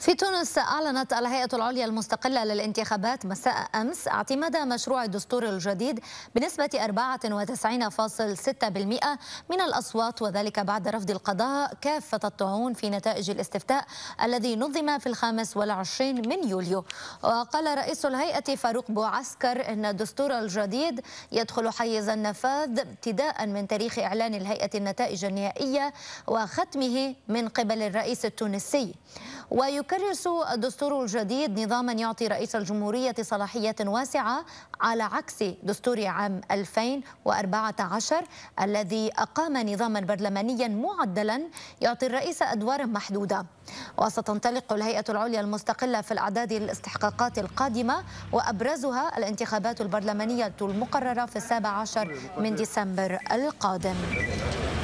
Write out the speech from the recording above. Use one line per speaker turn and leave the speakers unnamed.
في تونس أعلنت الهيئة العليا المستقلة للانتخابات مساء أمس اعتماد مشروع الدستور الجديد بنسبة 94.6% من الأصوات وذلك بعد رفض القضاء كافة الطعون في نتائج الاستفتاء الذي نظم في الخامس والعشرين من يوليو وقال رئيس الهيئة فاروق بوعسكر أن الدستور الجديد يدخل حيز النفاذ ابتداء من تاريخ إعلان الهيئة النتائج النهائية وختمه من قبل الرئيس التونسي ويكرس الدستور الجديد نظاما يعطي رئيس الجمهورية صلاحيات واسعة على عكس دستور عام 2014 الذي أقام نظاما برلمانيا معدلا يعطي الرئيس أدوارا محدودة وستنطلق الهيئة العليا المستقلة في الأعداد للاستحقاقات القادمة وأبرزها الانتخابات البرلمانية المقررة في السابع عشر من ديسمبر القادم